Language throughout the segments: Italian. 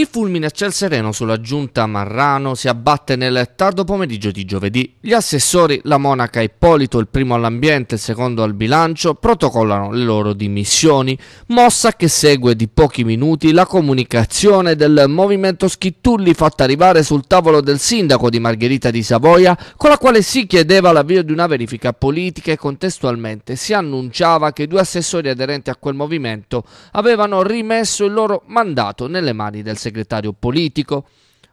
Il fulmine a ciel sereno sulla giunta Marrano si abbatte nel tardo pomeriggio di giovedì. Gli assessori La Monaca Ippolito, il primo all'ambiente, il secondo al bilancio, protocollano le loro dimissioni, mossa che segue di pochi minuti la comunicazione del movimento Schittulli fatta arrivare sul tavolo del sindaco di Margherita di Savoia, con la quale si chiedeva l'avvio di una verifica politica e contestualmente si annunciava che i due assessori aderenti a quel movimento avevano rimesso il loro mandato nelle mani del sindaco segretario politico,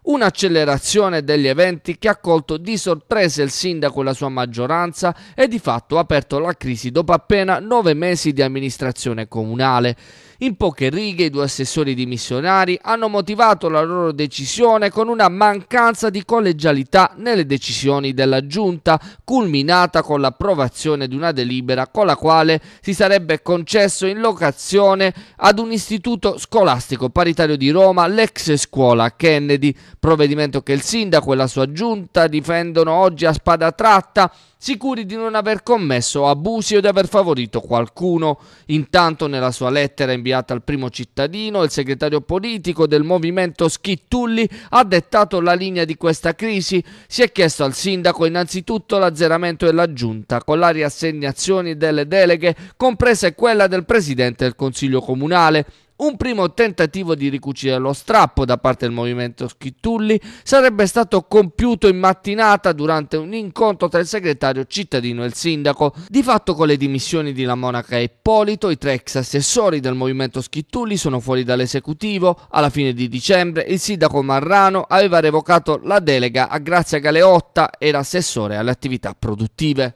un'accelerazione degli eventi che ha colto di sorpresa il sindaco e la sua maggioranza e di fatto ha aperto la crisi dopo appena nove mesi di amministrazione comunale. In poche righe i due assessori dimissionari hanno motivato la loro decisione con una mancanza di collegialità nelle decisioni della Giunta, culminata con l'approvazione di una delibera con la quale si sarebbe concesso in locazione ad un istituto scolastico paritario di Roma l'ex scuola Kennedy, provvedimento che il sindaco e la sua Giunta difendono oggi a spada tratta sicuri di non aver commesso abusi o di aver favorito qualcuno. Intanto nella sua lettera inviata al primo cittadino, il segretario politico del movimento Schittulli ha dettato la linea di questa crisi. Si è chiesto al sindaco innanzitutto l'azzeramento della giunta con la riassegnazione delle deleghe, comprese quella del presidente del Consiglio Comunale. Un primo tentativo di ricucire lo strappo da parte del movimento Schittulli sarebbe stato compiuto in mattinata durante un incontro tra il segretario cittadino e il sindaco. Di fatto con le dimissioni di La Monaca e Ippolito, i tre ex assessori del movimento Schittulli sono fuori dall'esecutivo. Alla fine di dicembre il sindaco Marrano aveva revocato la delega a Grazia Galeotta, era assessore alle attività produttive.